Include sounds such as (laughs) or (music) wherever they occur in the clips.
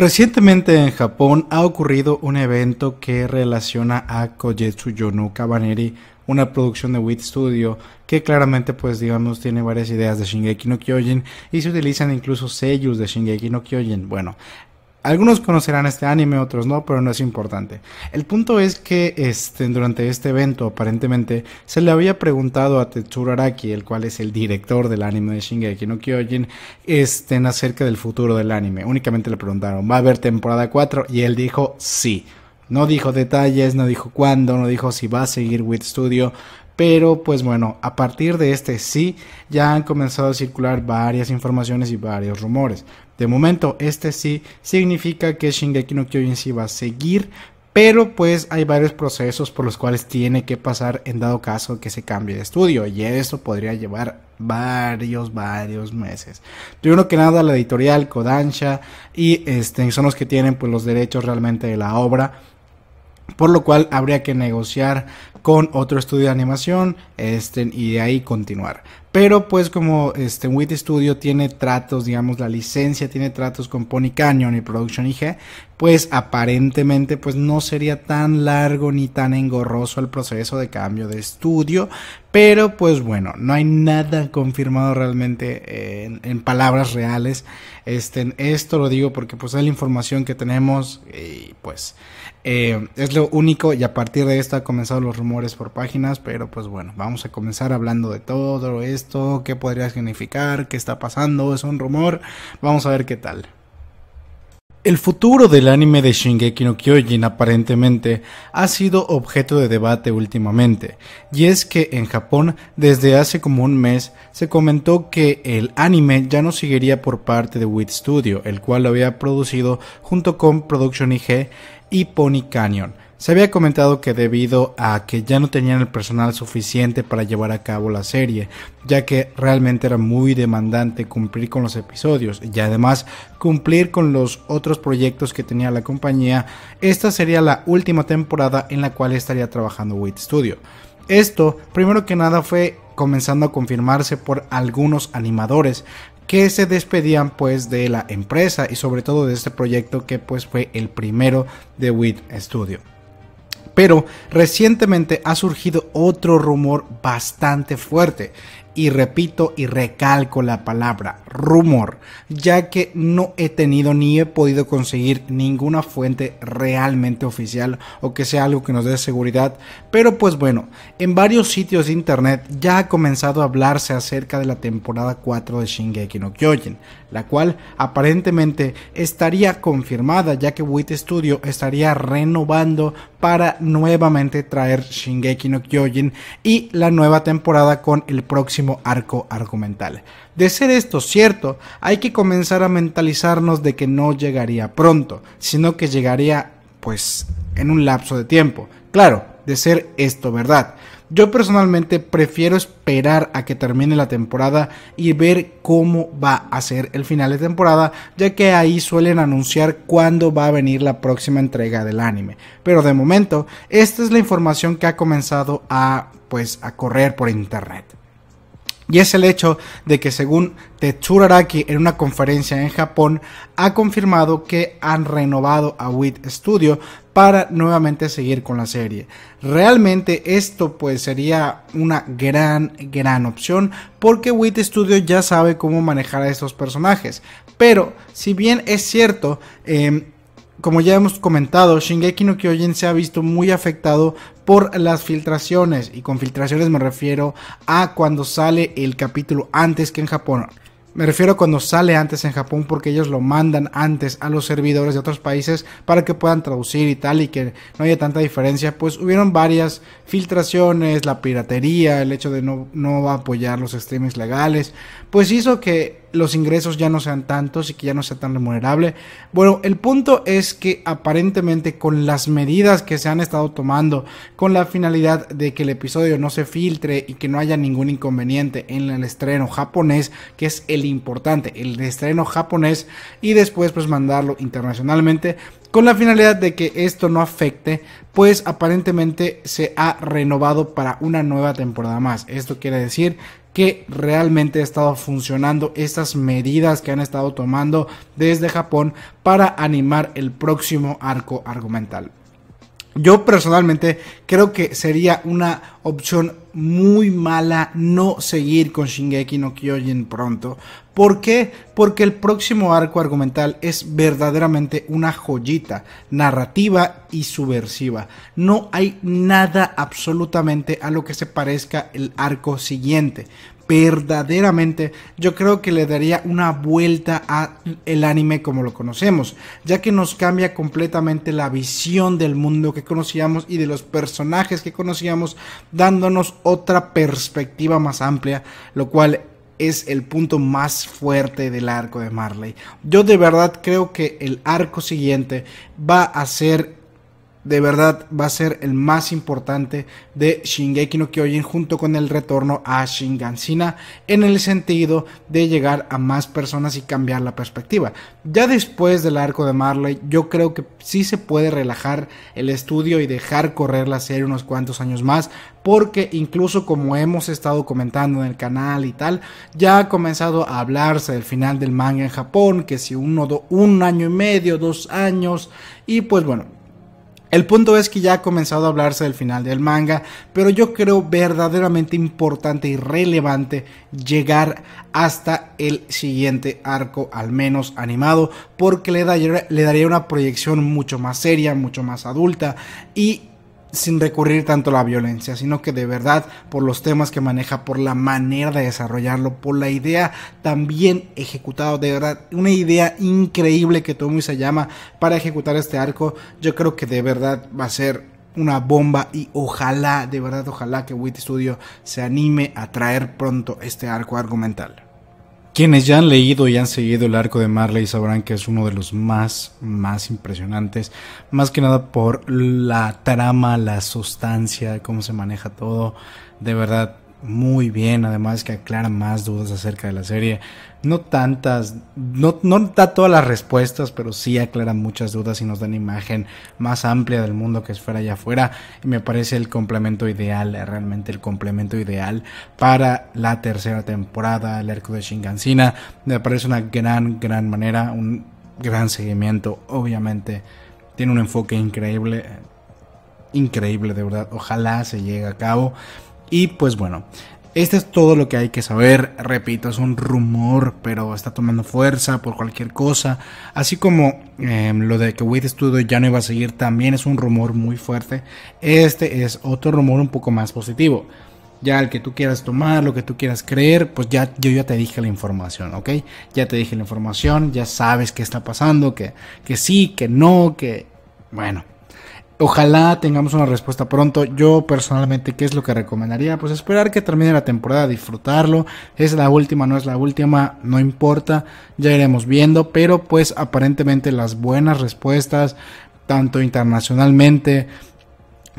Recientemente en Japón ha ocurrido un evento que relaciona a Kojetsu Yonu Kabaneri, una producción de Wit Studio que claramente pues digamos tiene varias ideas de Shingeki no Kyojin y se utilizan incluso sellos de Shingeki no Kyojin. Bueno, algunos conocerán este anime, otros no, pero no es importante. El punto es que este, durante este evento, aparentemente, se le había preguntado a Tetsuro Araki, el cual es el director del anime de Shingeki no Kyojin, este, acerca del futuro del anime. Únicamente le preguntaron, ¿va a haber temporada 4? Y él dijo sí. No dijo detalles, no dijo cuándo, no dijo si va a seguir With Studio, pero pues bueno, a partir de este sí, ya han comenzado a circular varias informaciones y varios rumores. De momento, este sí significa que Shingeki no Kyojin sí va a seguir, pero pues hay varios procesos por los cuales tiene que pasar en dado caso que se cambie de estudio y eso podría llevar varios, varios meses. Primero que nada la editorial Kodansha y este, son los que tienen pues los derechos realmente de la obra por lo cual habría que negociar con otro estudio de animación este, y de ahí continuar. Pero pues como este, Wit Studio tiene tratos, digamos, la licencia tiene tratos con Pony Canyon y Production IG, pues aparentemente pues no sería tan largo ni tan engorroso el proceso de cambio de estudio. Pero pues bueno, no hay nada confirmado realmente en, palabras reales. Este, esto lo digo porque pues es la información que tenemos y pues eh, es lo único y a partir de esto ha comenzado los rumores por páginas, pero pues bueno, vamos a comenzar hablando de todo esto, qué podría significar, qué está pasando, es un rumor, vamos a ver qué tal. El futuro del anime de Shingeki no Kyojin aparentemente ha sido objeto de debate últimamente, y es que en Japón desde hace como un mes se comentó que el anime ya no seguiría por parte de WIT Studio, el cual lo había producido junto con Production IG y Pony Canyon se había comentado que debido a que ya no tenían el personal suficiente para llevar a cabo la serie, ya que realmente era muy demandante cumplir con los episodios y además cumplir con los otros proyectos que tenía la compañía, esta sería la última temporada en la cual estaría trabajando Wit Studio. Esto, primero que nada, fue comenzando a confirmarse por algunos animadores, que se despedían pues de la empresa y sobre todo de este proyecto que pues fue el primero de WIT Studio. Pero recientemente ha surgido otro rumor bastante fuerte y repito y recalco la palabra rumor, ya que no he tenido ni he podido conseguir ninguna fuente realmente oficial o que sea algo que nos dé seguridad, pero pues bueno, en varios sitios de internet ya ha comenzado a hablarse acerca de la temporada 4 de Shingeki no Kyojin, la cual aparentemente estaría confirmada ya que WIT Studio estaría renovando para nuevamente traer Shingeki no Kyojin y la nueva temporada con el próximo arco argumental. De ser esto cierto, hay que comenzar a mentalizarnos de que no llegaría pronto, sino que llegaría pues en un lapso de tiempo. Claro, de ser esto verdad. Yo personalmente prefiero esperar a que termine la temporada y ver cómo va a ser el final de temporada, ya que ahí suelen anunciar cuándo va a venir la próxima entrega del anime. Pero de momento, esta es la información que ha comenzado a pues a correr por internet y es el hecho de que según Tetsuro en una conferencia en Japón ha confirmado que han renovado a WIT Studio para nuevamente seguir con la serie. Realmente esto pues sería una gran gran opción porque WIT Studio ya sabe cómo manejar a estos personajes. Pero si bien es cierto, em, como ya hemos comentado, Shingeki no Kyojin se ha visto muy afectado por las filtraciones. Y con filtraciones me refiero a cuando sale el capítulo antes que en Japón. Me refiero a cuando sale antes en Japón porque ellos lo mandan antes a los servidores de otros países para que puedan traducir y tal y que no haya tanta diferencia. Pues hubieron varias filtraciones, la piratería, el hecho de no, no apoyar los streams legales, pues hizo que los ingresos ya no sean tantos y que ya no sea tan remunerable. Bueno, el punto es que aparentemente con las medidas que se han estado tomando, con la finalidad de que el episodio no se filtre y que no haya ningún inconveniente en el estreno japonés, que es el importante, el estreno japonés, y después pues mandarlo internacionalmente, con la finalidad de que esto no afecte, pues aparentemente se ha renovado para una nueva temporada más. Esto quiere decir que realmente ha estado funcionando estas medidas que han estado tomando desde Japón para animar el próximo arco argumental. Yo personalmente creo que sería una opción muy mala no seguir con Shingeki no Kyojin pronto. ¿Por qué? Porque el próximo arco argumental es verdaderamente una joyita narrativa y subversiva. No hay nada absolutamente a lo que se parezca el arco siguiente verdaderamente yo creo que le daría una vuelta a el anime como lo conocemos, ya que nos cambia completamente la visión del mundo que conocíamos y de los personajes que conocíamos, dándonos otra perspectiva más amplia, lo cual es el punto más fuerte del arco de Marley. Yo de verdad creo que el arco siguiente va a ser de verdad va a ser el más importante de Shingeki no Kyojin junto con el retorno a Shingansina en el sentido de llegar a más personas y cambiar la perspectiva. Ya después del arco de Marley, yo creo que sí se puede relajar el estudio y dejar correr la serie unos cuantos años más, porque incluso como hemos estado comentando en el canal y tal, ya ha comenzado a hablarse del final del manga en Japón, que si uno, do, un año y medio, dos años, y pues bueno, el punto es que ya ha comenzado a hablarse del final del manga, pero yo creo verdaderamente importante y relevante llegar hasta el siguiente arco, al menos animado, porque le, daría una proyección mucho más seria, mucho más adulta y sin recurrir tanto a la violencia, sino que de verdad por los temas que maneja, por la manera de desarrollarlo, por la idea también ejecutado, de verdad, una idea increíble que y se llama para ejecutar este arco, yo creo que de verdad va a ser una bomba y ojalá, de verdad, ojalá que Wit Studio se anime a traer pronto este arco argumental. Quienes ya han leído y han seguido el arco de Marley sabrán que es uno de los más, más impresionantes, más que nada por la trama, la sustancia, cómo se maneja todo. De verdad, muy bien, además que aclara más dudas acerca de la serie. No tantas, no, da todas las respuestas, pero sí aclara muchas dudas y nos da una imagen más amplia del mundo que es fuera allá afuera. Y me parece el complemento ideal, eh, realmente el complemento ideal para la tercera temporada, el arco de Shingansina. Me parece una gran, gran manera, un gran seguimiento, obviamente. Tiene un enfoque increíble, increíble de verdad. Ojalá se llegue a cabo. Y pues bueno, este es todo lo que hay que saber, repito, es un rumor, pero está tomando fuerza por cualquier cosa. Así como em, lo de que Wade Studio ya no iba a seguir también es un rumor muy fuerte. Este es otro rumor un poco más positivo. Ya el que tú quieras tomar, lo que tú quieras creer, pues ya yo ya te dije la información, ¿ok? Ya te dije la información, ya sabes qué está pasando, que, que sí, que no, que... Bueno, Ojalá tengamos una respuesta pronto. Yo personalmente, ¿qué es lo que recomendaría? Pues esperar que termine la temporada, disfrutarlo. Es la última, no es la última, no importa. Ya iremos viendo, pero pues aparentemente las buenas respuestas, tanto internacionalmente,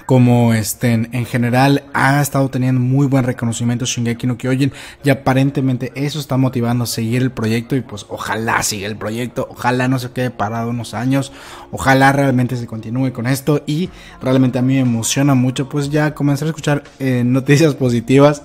como este, en, general ha estado teniendo muy buen reconocimiento Shingeki no Kyojin y aparentemente eso está motivando a seguir el proyecto y pues ojalá siga el proyecto, ojalá no se quede parado unos años, ojalá realmente se continúe con esto y realmente a mí me emociona mucho pues ya comenzar a escuchar eh, noticias positivas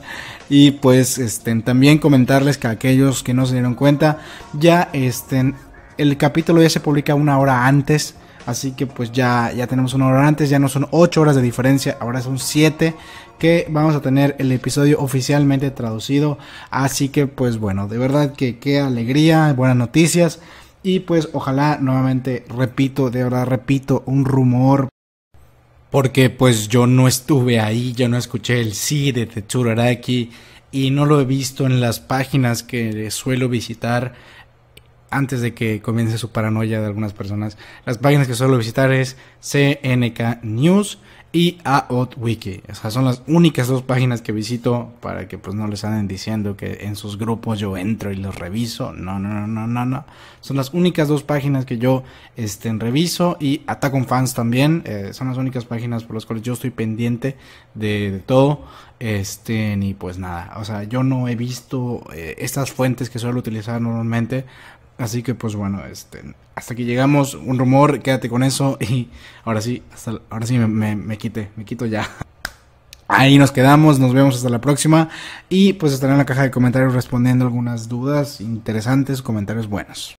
y pues este, también comentarles que aquellos que no se dieron cuenta ya este, el capítulo ya se publica una hora antes Así que pues ya, ya tenemos una hora antes, ya no son 8 horas de diferencia, ahora son 7 que vamos a tener el episodio oficialmente traducido. Así que pues bueno, de verdad que qué alegría, buenas noticias. Y pues ojalá nuevamente, repito, de verdad repito, un rumor. Porque pues yo no estuve ahí, yo no escuché el sí de Tetsuro y no lo he visto en las páginas que suelo visitar antes de que comience su paranoia de algunas personas. Las páginas que suelo visitar es CNK News y Wiki. O sea, son las únicas dos páginas que visito para que pues no les anden diciendo que en sus grupos yo entro y los reviso. No, no, no, no, no, no. Son las únicas dos páginas que yo este, reviso y Attack Fans también. Eh, son las únicas páginas por las cuales yo estoy pendiente de, todo. Este, ni pues nada. O sea, yo no he visto eh, estas fuentes que suelo utilizar normalmente. Así que pues bueno, este, hasta aquí llegamos, un rumor, quédate con eso (laughs) y ahora sí, hasta, ahora sí me, me, me me quito ya. (laughs) Ahí nos quedamos, nos vemos hasta la próxima y pues estaré en la caja de comentarios respondiendo algunas dudas interesantes, comentarios buenos.